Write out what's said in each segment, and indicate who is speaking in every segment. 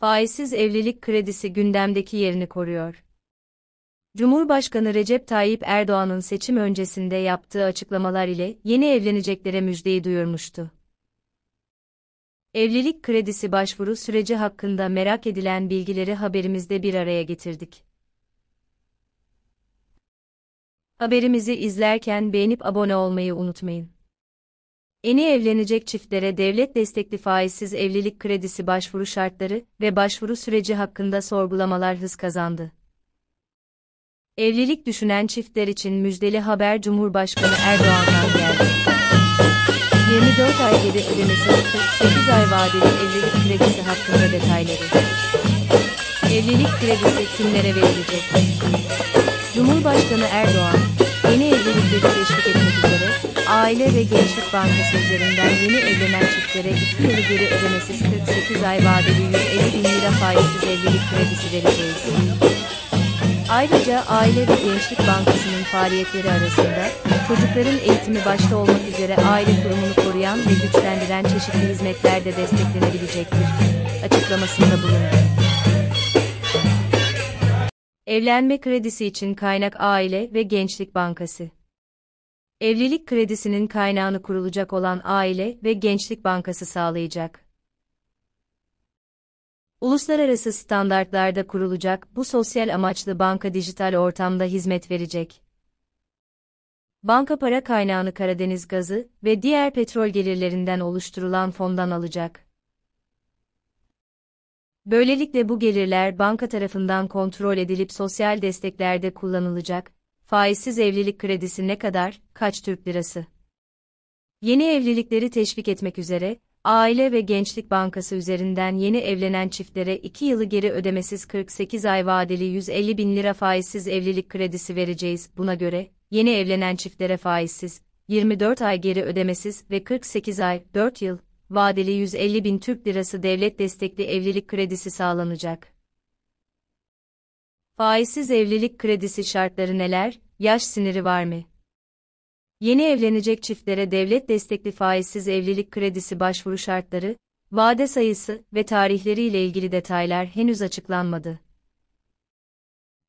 Speaker 1: faizsiz evlilik kredisi gündemdeki yerini koruyor. Cumhurbaşkanı Recep Tayyip Erdoğan'ın seçim öncesinde yaptığı açıklamalar ile yeni evleneceklere müjdeyi duyurmuştu. Evlilik kredisi başvuru süreci hakkında merak edilen bilgileri haberimizde bir araya getirdik. Haberimizi izlerken beğenip abone olmayı unutmayın. Yeni evlenecek çiftlere devlet destekli faizsiz evlilik kredisi başvuru şartları ve başvuru süreci hakkında sorgulamalar hız kazandı. Evlilik düşünen çiftler için müjdeli haber Cumhurbaşkanı Erdoğan'dan geldi. 24 ay hedeflemesiz 8 ay vadeli evlilik kredisi hakkında detayları. Evlilik kredisi kimlere verilecek? Cumhurbaşkanı Erdoğan, yeni evlilikleri teşvik etmek üzere Aile ve Gençlik Bankası üzerinden yeni evlenen çiftlere 2 yılı geri ödemesiz 48 ay vadeli 150 bin lira faizsiz evlilik kredisi vereceğiz. Ayrıca Aile ve Gençlik Bankası'nın faaliyetleri arasında çocukların eğitimi başta olmak üzere aile kurumunu koruyan ve güçlendiren çeşitli hizmetler de desteklenebilecektir. Açıklamasında bulundu. Evlenme kredisi için kaynak Aile ve Gençlik Bankası Evlilik kredisinin kaynağını kurulacak olan Aile ve Gençlik Bankası sağlayacak. Uluslararası standartlarda kurulacak bu sosyal amaçlı banka dijital ortamda hizmet verecek. Banka para kaynağını Karadeniz gazı ve diğer petrol gelirlerinden oluşturulan fondan alacak. Böylelikle bu gelirler banka tarafından kontrol edilip sosyal desteklerde kullanılacak Faizsiz evlilik kredisi ne kadar, kaç Türk lirası? Yeni evlilikleri teşvik etmek üzere, Aile ve Gençlik Bankası üzerinden yeni evlenen çiftlere 2 yılı geri ödemesiz 48 ay vadeli 150 bin lira faizsiz evlilik kredisi vereceğiz. Buna göre, yeni evlenen çiftlere faizsiz, 24 ay geri ödemesiz ve 48 ay, 4 yıl, vadeli 150 bin Türk lirası devlet destekli evlilik kredisi sağlanacak. Faizsiz evlilik kredisi şartları neler? yaş siniri var mı? Yeni evlenecek çiftlere devlet destekli faizsiz evlilik kredisi başvuru şartları, vade sayısı ve tarihleri ile ilgili detaylar henüz açıklanmadı.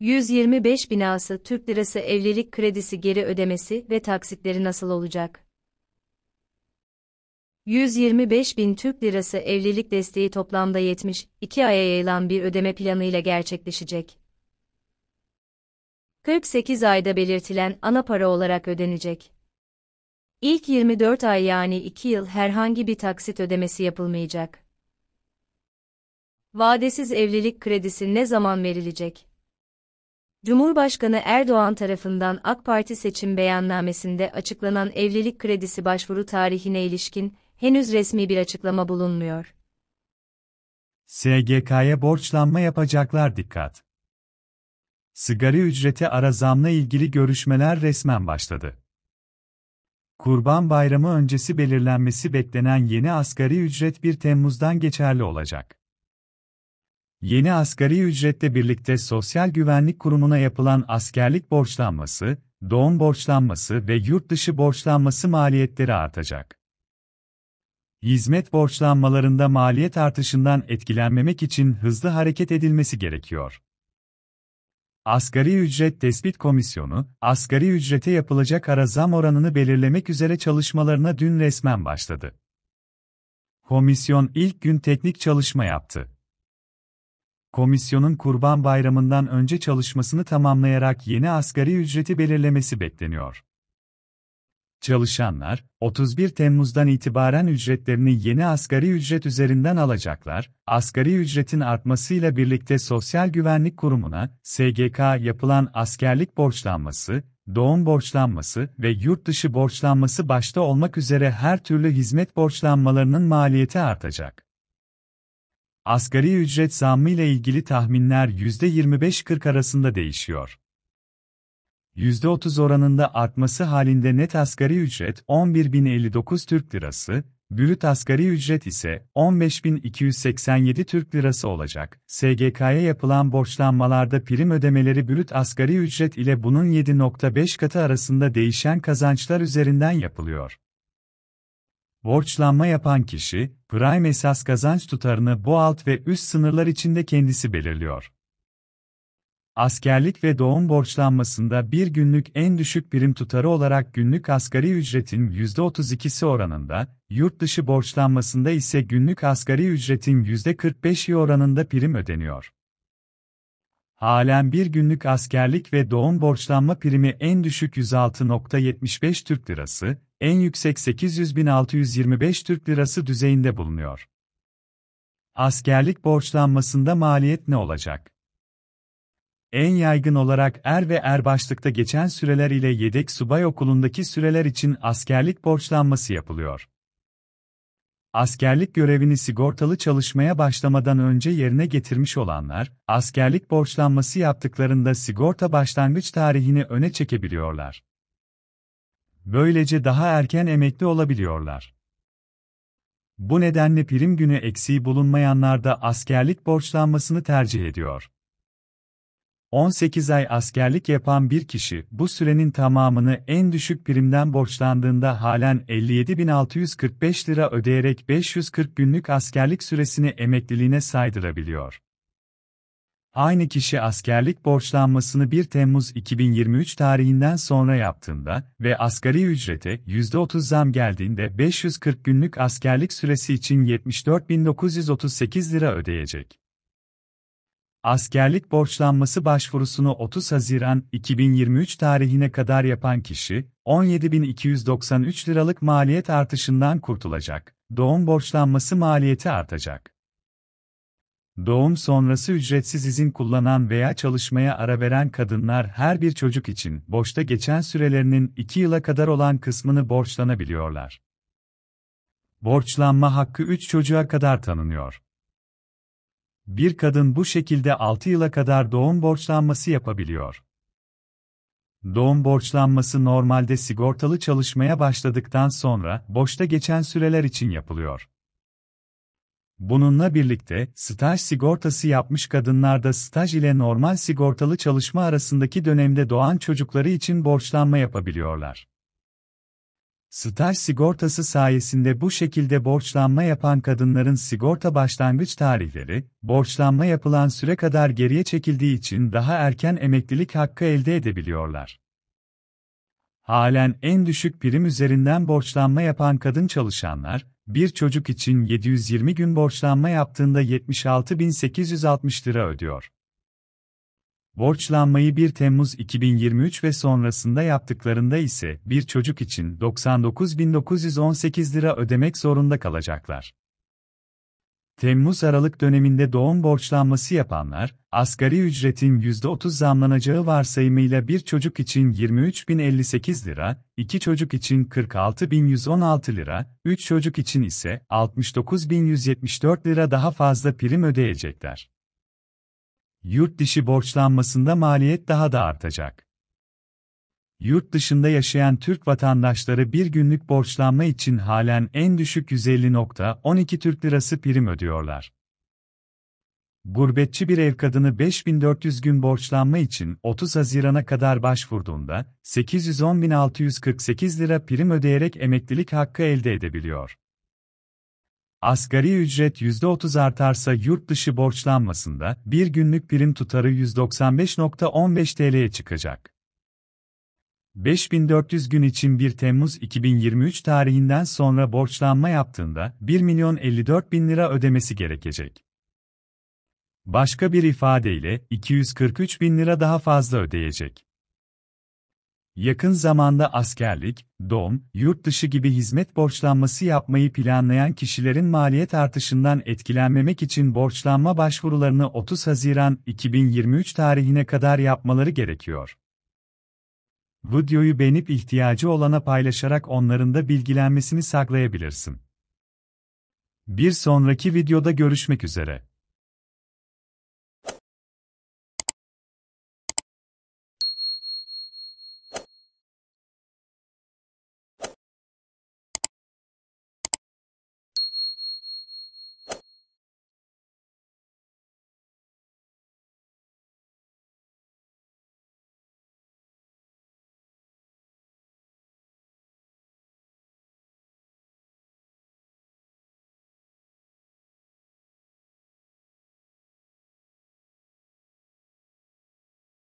Speaker 1: 125 binası Türk Lirası evlilik kredisi geri ödemesi ve taksitleri nasıl olacak? 125 bin Türk Lirası evlilik desteği toplamda 72 aya yayılan bir ödeme planıyla gerçekleşecek. 48 ayda belirtilen ana para olarak ödenecek. İlk 24 ay yani 2 yıl herhangi bir taksit ödemesi yapılmayacak. Vadesiz evlilik kredisi ne zaman verilecek? Cumhurbaşkanı Erdoğan tarafından AK Parti seçim beyannamesinde açıklanan evlilik kredisi başvuru tarihine ilişkin henüz resmi bir açıklama bulunmuyor.
Speaker 2: SGK'ya borçlanma yapacaklar dikkat. Sigara ücreti ara zamla ilgili görüşmeler resmen başladı. Kurban Bayramı öncesi belirlenmesi beklenen yeni asgari ücret 1 Temmuz'dan geçerli olacak. Yeni asgari ücretle birlikte Sosyal Güvenlik Kurumu'na yapılan askerlik borçlanması, doğum borçlanması ve yurt dışı borçlanması maliyetleri artacak. Hizmet borçlanmalarında maliyet artışından etkilenmemek için hızlı hareket edilmesi gerekiyor. Asgari Ücret Tespit Komisyonu, asgari ücrete yapılacak ara zam oranını belirlemek üzere çalışmalarına dün resmen başladı. Komisyon ilk gün teknik çalışma yaptı. Komisyonun Kurban Bayramı'ndan önce çalışmasını tamamlayarak yeni asgari ücreti belirlemesi bekleniyor çalışanlar, 31 Temmuz'dan itibaren ücretlerini yeni asgari ücret üzerinden alacaklar, asgari ücretin artmasıyla birlikte Sosyal Güvenlik Kurumu'na, SGK yapılan askerlik borçlanması, doğum borçlanması ve yurt dışı borçlanması başta olmak üzere her türlü hizmet borçlanmalarının maliyeti artacak. Asgari ücret zammı ile ilgili tahminler %25-40 arasında değişiyor. %30 oranında artması halinde net asgari ücret 11.059 Türk Lirası, bürüt asgari ücret ise 15.287 Türk Lirası olacak. SGK'ya yapılan borçlanmalarda prim ödemeleri bürüt asgari ücret ile bunun 7.5 katı arasında değişen kazançlar üzerinden yapılıyor. Borçlanma yapan kişi, prime esas kazanç tutarını bu alt ve üst sınırlar içinde kendisi belirliyor askerlik ve doğum borçlanmasında bir günlük en düşük birim tutarı olarak günlük asgari ücretin %32'si oranında, yurt dışı borçlanmasında ise günlük asgari ücretin %45'i oranında prim ödeniyor. Halen bir günlük askerlik ve doğum borçlanma primi en düşük 106.75 Türk Lirası, en yüksek 800.625 Türk Lirası düzeyinde bulunuyor. Askerlik borçlanmasında maliyet ne olacak? en yaygın olarak er ve erbaşlıkta geçen süreler ile yedek subay okulundaki süreler için askerlik borçlanması yapılıyor. Askerlik görevini sigortalı çalışmaya başlamadan önce yerine getirmiş olanlar, askerlik borçlanması yaptıklarında sigorta başlangıç tarihini öne çekebiliyorlar. Böylece daha erken emekli olabiliyorlar. Bu nedenle prim günü eksiği bulunmayanlar da askerlik borçlanmasını tercih ediyor. 18 ay askerlik yapan bir kişi bu sürenin tamamını en düşük primden borçlandığında halen 57.645 lira ödeyerek 540 günlük askerlik süresini emekliliğine saydırabiliyor. Aynı kişi askerlik borçlanmasını 1 Temmuz 2023 tarihinden sonra yaptığında ve asgari ücrete %30 zam geldiğinde 540 günlük askerlik süresi için 74.938 lira ödeyecek. Askerlik borçlanması başvurusunu 30 Haziran 2023 tarihine kadar yapan kişi, 17.293 liralık maliyet artışından kurtulacak. Doğum borçlanması maliyeti artacak. Doğum sonrası ücretsiz izin kullanan veya çalışmaya ara veren kadınlar her bir çocuk için boşta geçen sürelerinin 2 yıla kadar olan kısmını borçlanabiliyorlar. Borçlanma hakkı 3 çocuğa kadar tanınıyor. Bir kadın bu şekilde 6 yıla kadar doğum borçlanması yapabiliyor. Doğum borçlanması normalde sigortalı çalışmaya başladıktan sonra boşta geçen süreler için yapılıyor. Bununla birlikte staj sigortası yapmış kadınlarda staj ile normal sigortalı çalışma arasındaki dönemde doğan çocukları için borçlanma yapabiliyorlar. Star sigortası sayesinde bu şekilde borçlanma yapan kadınların sigorta başlangıç tarihleri, borçlanma yapılan süre kadar geriye çekildiği için daha erken emeklilik hakkı elde edebiliyorlar. Halen en düşük prim üzerinden borçlanma yapan kadın çalışanlar, bir çocuk için 720 gün borçlanma yaptığında 76.860 lira ödüyor. Borçlanmayı 1 Temmuz 2023 ve sonrasında yaptıklarında ise bir çocuk için 99.918 lira ödemek zorunda kalacaklar. Temmuz-Aralık döneminde doğum borçlanması yapanlar, asgari ücretin %30 zamlanacağı varsayımıyla bir çocuk için 23.058 lira, iki çocuk için 46.116 lira, üç çocuk için ise 69.174 lira daha fazla prim ödeyecekler. Yurt dışı borçlanmasında maliyet daha da artacak. Yurt dışında yaşayan Türk vatandaşları bir günlük borçlanma için halen en düşük 150.12 Türk Lirası prim ödüyorlar. Gurbetçi bir ev kadını 5400 gün borçlanma için 30 Haziran'a kadar başvurduğunda 810.648 lira prim ödeyerek emeklilik hakkı elde edebiliyor. Asgari ücret %30 artarsa yurt dışı borçlanmasında bir günlük prim tutarı 195.15 TL'ye çıkacak. 5400 gün için 1 Temmuz 2023 tarihinden sonra borçlanma yaptığında 1 milyon 54 bin lira ödemesi gerekecek. Başka bir ifadeyle 243 bin lira daha fazla ödeyecek. Yakın zamanda askerlik, doğum, yurt dışı gibi hizmet borçlanması yapmayı planlayan kişilerin maliyet artışından etkilenmemek için borçlanma başvurularını 30 Haziran 2023 tarihine kadar yapmaları gerekiyor. Videoyu beğenip ihtiyacı olana paylaşarak onların da bilgilenmesini saklayabilirsin. Bir sonraki videoda görüşmek üzere.